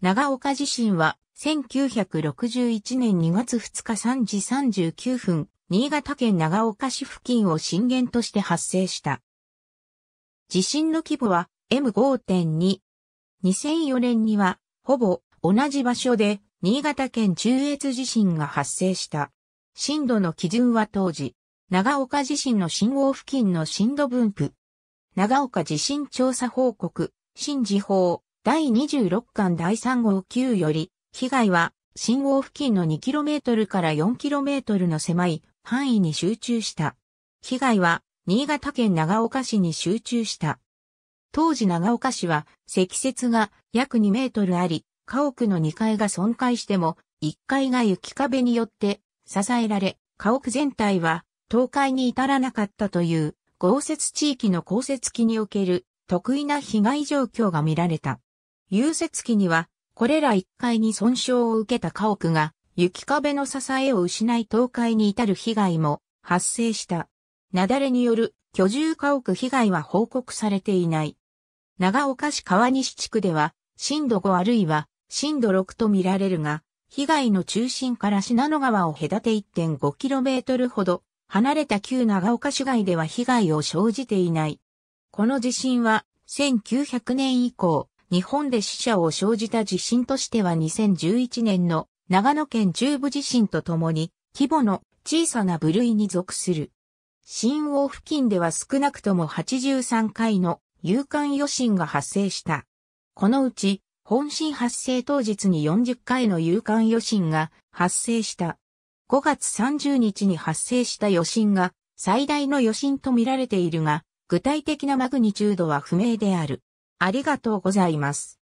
長岡地震は、1961年2月2日3時39分、新潟県長岡市付近を震源として発生した。地震の規模は M5.2。2004年には、ほぼ同じ場所で新潟県中越地震が発生した。震度の基準は当時、長岡地震の信号付近の震度分布。長岡地震調査報告、新時報、第26巻第3号9より、被害は、信号付近の 2km から 4km の狭い範囲に集中した。被害は、新潟県長岡市に集中した。当時長岡市は、積雪が約2メートルあり、家屋の2階が損壊しても、1階が雪壁によって支えられ、家屋全体は倒壊に至らなかったという、豪雪地域の降雪期における特異な被害状況が見られた。融雪期には、これら1階に損傷を受けた家屋が、雪壁の支えを失い倒壊に至る被害も発生した。雪崩による居住家屋被害は報告されていない。長岡市川西地区では、震度5あるいは震度6と見られるが、被害の中心から信濃川を隔て 1.5km ほど離れた旧長岡市街では被害を生じていない。この地震は1900年以降、日本で死者を生じた地震としては2011年の長野県中部地震とともに規模の小さな部類に属する。新王付近では少なくとも83回の有感余震が発生した。このうち、本震発生当日に40回の有感余震が発生した。5月30日に発生した余震が最大の余震とみられているが、具体的なマグニチュードは不明である。ありがとうございます。